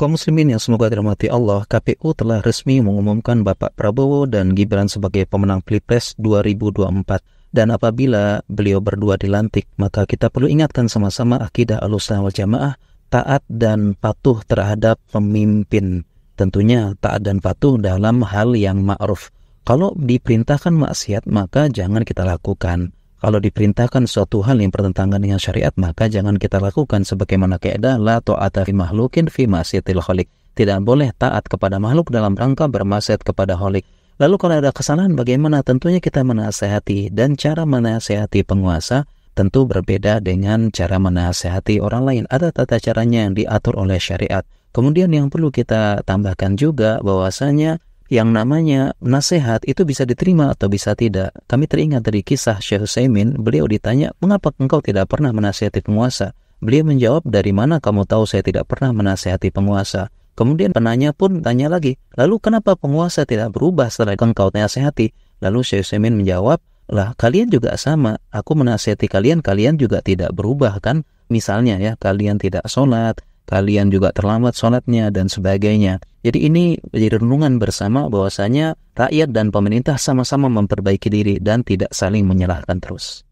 Kaum muslimin yang semoga dirahmati Allah, KPU telah resmi mengumumkan Bapak Prabowo dan Gibran sebagai pemenang Pilpres 2024. Dan apabila beliau berdua dilantik, maka kita perlu ingatkan sama-sama akidah alusan wal jamaah, taat dan patuh terhadap pemimpin. Tentunya taat dan patuh dalam hal yang ma'ruf. Kalau diperintahkan maksiat, maka jangan kita lakukan. Kalau diperintahkan suatu hal yang bertentangan dengan syariat, maka jangan kita lakukan sebagaimana keadaan la ta'ata fi makhlukin fi masyatil khaliq. Tidak boleh taat kepada makhluk dalam rangka bermaksiat kepada holik. Lalu kalau ada kesalahan bagaimana? Tentunya kita menasehati dan cara menasehati penguasa tentu berbeda dengan cara menasehati orang lain. Ada tata caranya yang diatur oleh syariat. Kemudian yang perlu kita tambahkan juga bahwasanya yang namanya nasihat itu bisa diterima atau bisa tidak. Kami teringat dari kisah Syekh Husaimin, beliau ditanya, mengapa engkau tidak pernah menasihati penguasa? Beliau menjawab, dari mana kamu tahu saya tidak pernah menasihati penguasa? Kemudian penanya pun tanya lagi, lalu kenapa penguasa tidak berubah setelah engkau nasihati? Lalu Syekh Husaimin menjawab, lah kalian juga sama, aku menasihati kalian, kalian juga tidak berubah kan? Misalnya ya, kalian tidak sholat, kalian juga terlambat sholatnya dan sebagainya. Jadi ini menjadi renungan bersama bahwasanya rakyat dan pemerintah sama-sama memperbaiki diri dan tidak saling menyalahkan terus.